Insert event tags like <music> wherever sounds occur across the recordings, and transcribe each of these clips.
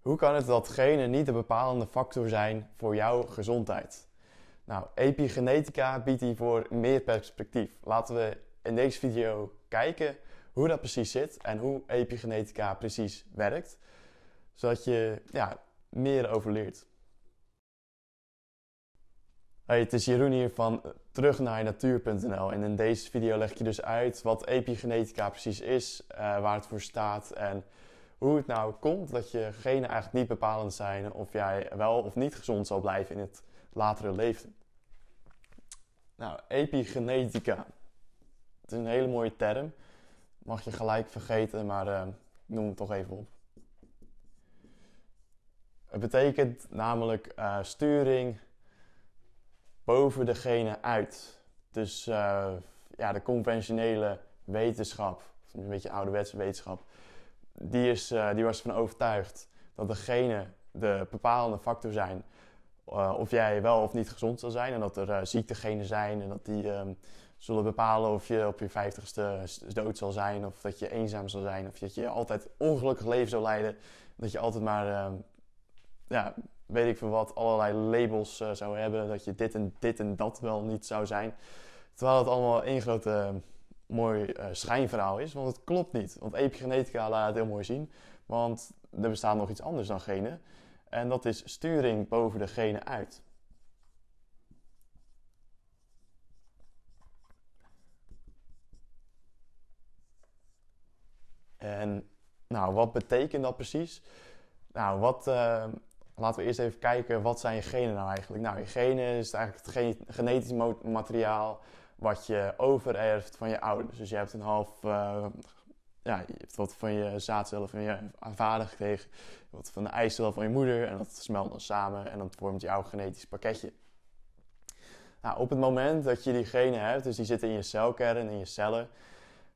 Hoe kan het dat genen niet de bepalende factor zijn voor jouw gezondheid? Nou, epigenetica biedt hiervoor meer perspectief. Laten we in deze video kijken hoe dat precies zit en hoe epigenetica precies werkt, zodat je ja, meer over leert. Hey, het is Jeroen hier van terug naar natuur.nl en in deze video leg ik je dus uit wat epigenetica precies is, eh, waar het voor staat en hoe het nou komt dat je genen eigenlijk niet bepalend zijn of jij wel of niet gezond zal blijven in het latere leven. Nou, epigenetica. Het is een hele mooie term. Mag je gelijk vergeten, maar uh, noem het toch even op. Het betekent namelijk eh, sturing boven de genen uit. Dus eh, ja, de conventionele wetenschap, een beetje ouderwetse wetenschap, die, is, eh, die was ervan overtuigd dat de genen de bepalende factor zijn eh, of jij wel of niet gezond zal zijn. En dat er uh, ziektegenen zijn en dat die ehm, zullen bepalen of je op je vijftigste dood zal zijn. Of dat je eenzaam zal zijn. Of dat je altijd ongelukkig leven zal leiden. Dat je altijd maar, ehm, ja, weet ik veel wat, allerlei labels zou hebben. Dat je dit en dit en dat wel niet zou zijn. Terwijl het allemaal één grote ehm, mooi eh, schijnverhaal is, want het klopt niet. Want epigenetica laat het heel mooi zien, want er bestaat nog iets anders dan genen. En dat is sturing boven de genen uit. En nou, wat betekent dat precies? Nou, wat, eh, laten we eerst even kijken, wat zijn je genen nou eigenlijk? Nou, je genen is eigenlijk het genetisch materiaal wat je overerft van je ouders. Dus je hebt een half, eh, ja, je hebt wat van je zaadcellen van je vader gekregen, wat van de eicellen van je moeder en dat smelt dan samen en dat vormt jouw genetisch pakketje. Nou, op het moment dat je die genen hebt, dus die zitten in je celkern, in je cellen,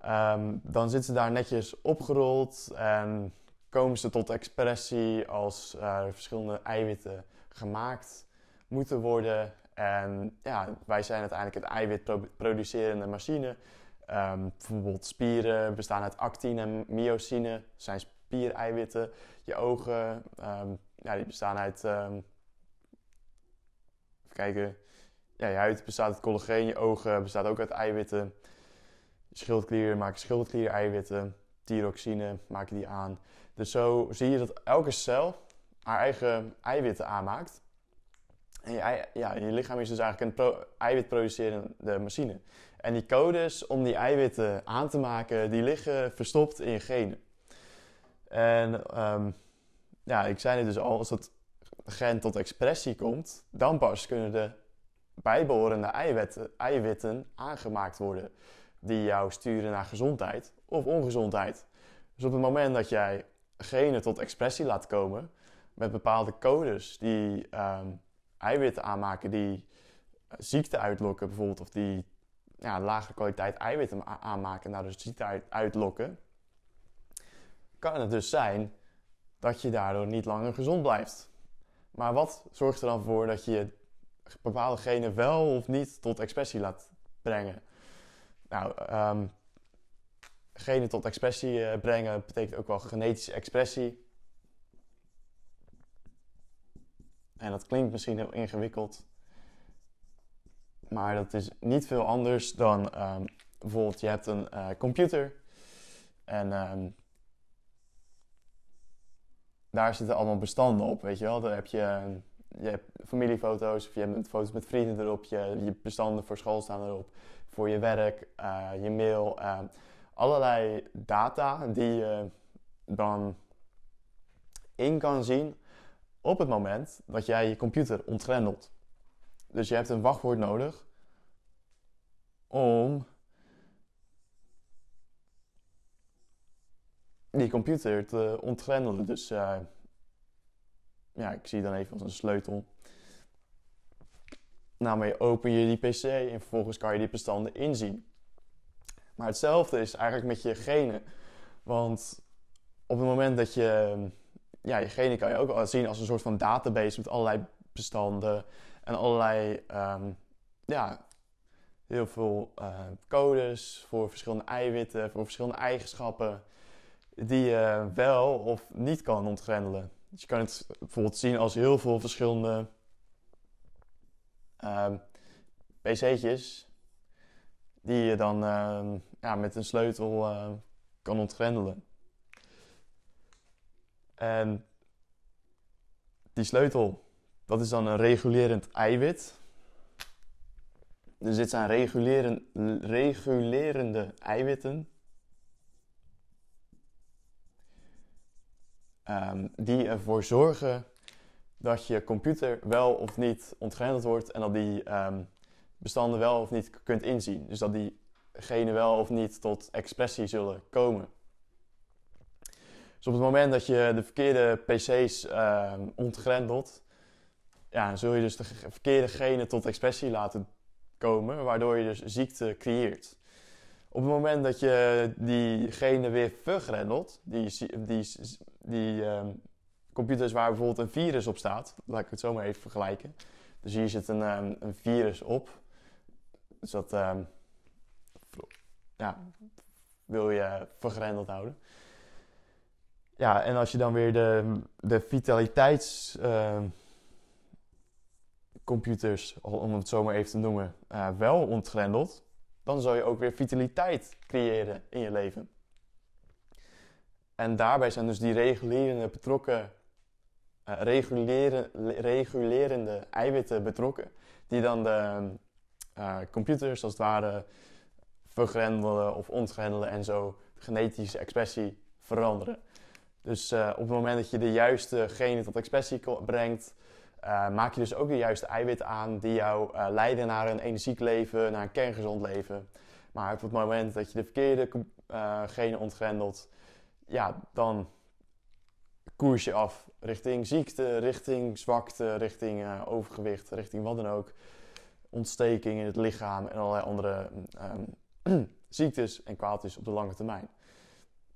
ehm, dan zitten ze daar netjes opgerold en komen ze tot expressie als uh, verschillende eiwitten gemaakt moeten worden en ja, wij zijn uiteindelijk het eiwit producerende machine. Ehm, bijvoorbeeld spieren bestaan uit actine en myosine, zijn spiereiwitten. Je ogen, ehm, ja, die bestaan uit... Ehm, even kijken. Ja, je huid bestaat uit collageen, je ogen bestaan ook uit eiwitten. Schildklieren maken schildklier-eiwitten. Thyroxine maken die aan. Dus zo zie je dat elke cel haar eigen eiwitten aanmaakt. En je, ja, je lichaam is dus eigenlijk een eiwitproducerende machine. En die codes om die eiwitten aan te maken, die liggen verstopt in je genen. En ehm, ja, ik zei het dus al, als het gen tot expressie komt, dan pas kunnen de bijbehorende eiwitten, eiwitten aangemaakt worden. Die jou sturen naar gezondheid of ongezondheid. Dus op het moment dat jij genen tot expressie laat komen met bepaalde codes die ehm, eiwitten aanmaken die eh, ziekte uitlokken bijvoorbeeld. Of die ja, lagere kwaliteit eiwitten aanmaken en nou, daardoor dus ziekte uitlokken. Kan het dus zijn dat je daardoor niet langer gezond blijft. Maar wat zorgt er dan voor dat je bepaalde genen wel of niet tot expressie laat brengen? Nou, ehm, genen tot expressie eh, brengen betekent ook wel genetische expressie. En dat klinkt misschien heel ingewikkeld, maar dat is niet veel anders dan ehm, bijvoorbeeld je hebt een eh, computer en ehm, daar zitten allemaal bestanden op, weet je wel. Daar heb je, je hebt familiefoto's of je hebt foto's met vrienden erop, je, je bestanden voor school staan erop, voor je werk, eh, je mail, ehm, allerlei data die je dan in kan zien op het moment dat jij je computer ontgrendelt. Dus je hebt een wachtwoord nodig om die computer te ontgrendelen. Dus eh, ja, ik zie dan even als een sleutel. je open je die PC en vervolgens kan je die bestanden inzien. Maar hetzelfde is eigenlijk met je genen. Want op het moment dat je ja, je genen kan je ook al zien als een soort van database met allerlei bestanden en allerlei, ehm, ja, heel veel eh, codes voor verschillende eiwitten, voor verschillende eigenschappen die je wel of niet kan ontgrendelen. Dus je kan het bijvoorbeeld zien als heel veel verschillende uh, ehm, pc'tjes die je dan ehm, ja, met een sleutel eh, kan ontgrendelen. En die sleutel, dat is dan een regulerend eiwit. Dus dit zijn reguleren, regulerende eiwitten. Ehm, die ervoor zorgen dat je computer wel of niet ontgrendeld wordt en dat die ehm, bestanden wel of niet kunt inzien. Dus dat die genen wel of niet tot expressie zullen komen. Dus op het moment dat je de verkeerde PC's ehm, ontgrendelt, ja, zul je dus de verkeerde genen tot expressie laten komen, waardoor je dus ziekte creëert. Op het moment dat je die genen weer vergrendelt, die, die, die ehm, computers waar bijvoorbeeld een virus op staat, laat ik het zo maar even vergelijken. Dus hier zit een, ehm, een virus op. Dus dat ja, wil je vergrendeld houden. Ja, en als je dan weer de, de vitaliteitscomputers, ehm, om het zo maar even te noemen, eh, wel ontgrendelt, dan zal je ook weer vitaliteit creëren in je leven. En daarbij zijn dus die regulerende betrokken, uh, reguleren, regulerende eiwitten betrokken, die dan de eh, computers als het ware vergrendelen of ontgrendelen en zo genetische expressie veranderen. Dus eh, op het moment dat je de juiste genen tot expressie brengt, eh, maak je dus ook de juiste eiwitten aan die jou uh, leiden naar een energiek leven, naar een kerngezond leven. Maar op het moment dat je de verkeerde genen ontgrendelt, ja, dan koers je af richting ziekte, richting zwakte, richting overgewicht, richting wat dan ook. Ontsteking in het lichaam en allerlei andere mm, ehm, <clears throat> ziektes en kwaaltjes op de lange termijn.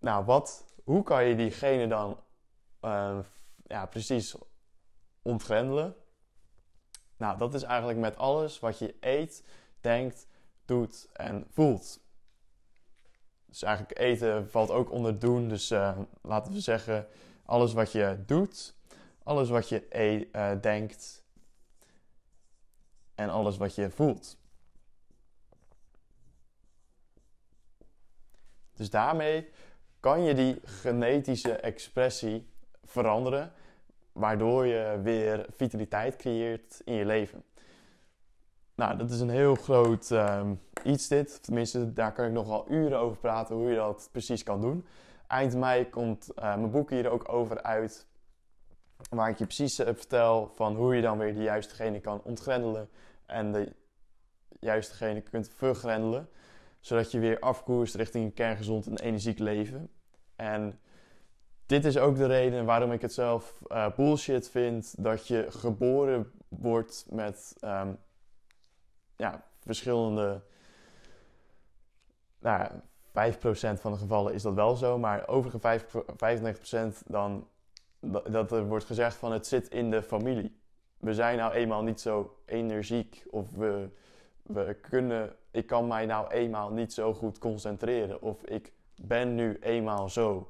Nou, wat hoe kan je diegene dan ehm, ja, precies ontgrendelen? Nou, dat is eigenlijk met alles wat je eet, denkt, doet en voelt. Dus eigenlijk eten valt ook onder doen. Dus eh, laten we zeggen, alles wat je doet, alles wat je eet, eh, denkt en alles wat je voelt. Dus daarmee kan je die genetische expressie veranderen, waardoor je weer vitaliteit creëert in je leven. Nou, dat is een heel groot ehm, iets dit. Tenminste, daar kan ik nogal uren over praten hoe je dat precies kan doen. Eind mei komt eh, mijn boek hier ook over uit. Waar ik je precies eh, vertel van hoe je dan weer de juiste genen kan ontgrendelen. En de juiste genen kunt vergrendelen zodat je weer afkoerst richting een kerngezond en energiek leven. En dit is ook de reden waarom ik het zelf eh, bullshit vind dat je geboren wordt met ehm, ja, verschillende. Nou, 5% van de gevallen is dat wel zo, maar overige 95% dan dat, er wordt gezegd van het zit in de familie. We zijn nou eenmaal niet zo energiek of we we kunnen, ik kan mij nou eenmaal niet zo goed concentreren. Of ik ben nu eenmaal zo.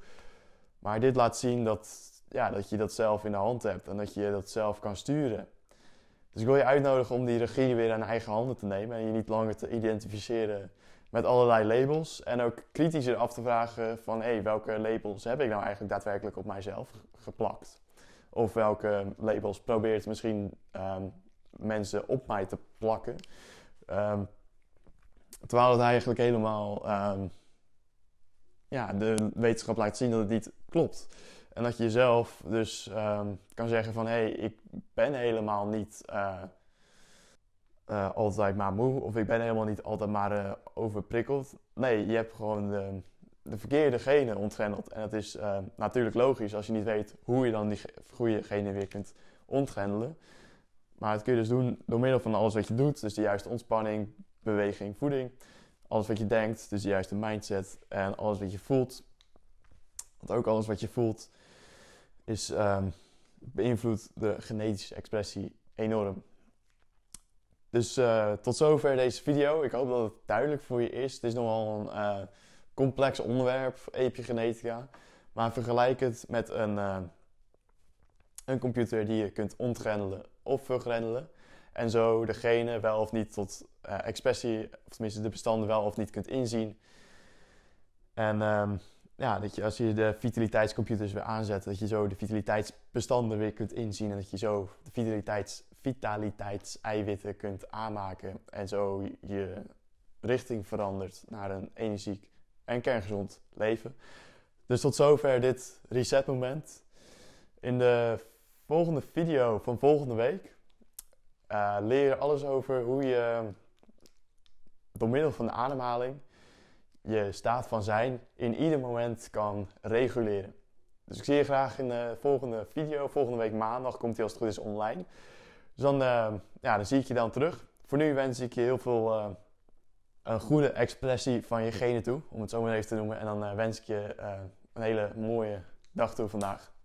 Maar dit laat zien dat, ja, dat je dat zelf in de hand hebt en dat je dat zelf kan sturen. Dus ik wil je uitnodigen om die regie weer aan eigen handen te nemen en je niet langer te identificeren met allerlei labels. En ook kritischer af te vragen van hé, hey, welke labels heb ik nou eigenlijk daadwerkelijk op mijzelf geplakt? Of welke labels probeert misschien ehm, mensen op mij te plakken? Ehm, terwijl het eigenlijk helemaal ehm, ja, de wetenschap laat zien dat het niet klopt. En dat je jezelf dus ehm, kan zeggen van hé, hey, ik ben helemaal niet eh, eh, altijd maar moe of ik ben helemaal niet altijd maar eh, overprikkeld. Nee, je hebt gewoon de, de verkeerde genen ontgrendeld. En dat is natuurlijk logisch als je niet weet hoe je dan die goede genen weer kunt ontgrendelen. Maar dat kun je dus doen door middel van alles wat je doet. Dus de juiste ontspanning, beweging, voeding. Alles wat je denkt, dus de juiste mindset. En alles wat je voelt. Want ook alles wat je voelt is, ehm, beïnvloedt de genetische expressie enorm. Dus eh, tot zover deze video. Ik hoop dat het duidelijk voor je is. Het is nogal een eh, complex onderwerp, epigenetica. Maar vergelijk het met een... Eh, een computer die je kunt ontgrendelen of vergrendelen. En zo degene wel of niet tot eh, expressie, of tenminste de bestanden wel of niet kunt inzien. En ehm, ja, dat je als je de vitaliteitscomputers weer aanzet, dat je zo de vitaliteitsbestanden weer kunt inzien. En dat je zo de vitaliteits, vitaliteitseiwitten kunt aanmaken. En zo je richting verandert naar een energiek en kerngezond leven. Dus tot zover dit resetmoment. In de volgende video van volgende week uh, leer je alles over hoe je door middel van de ademhaling je staat van zijn in ieder moment kan reguleren. Dus ik zie je graag in de volgende video. Volgende week maandag komt die als het goed is online. Dus dan, eh, ja, dan zie ik je dan terug. Voor nu wens ik je heel veel eh, een goede expressie van je genen toe, om het zo maar even te noemen. En dan wens ik je een hele mooie dag toe vandaag.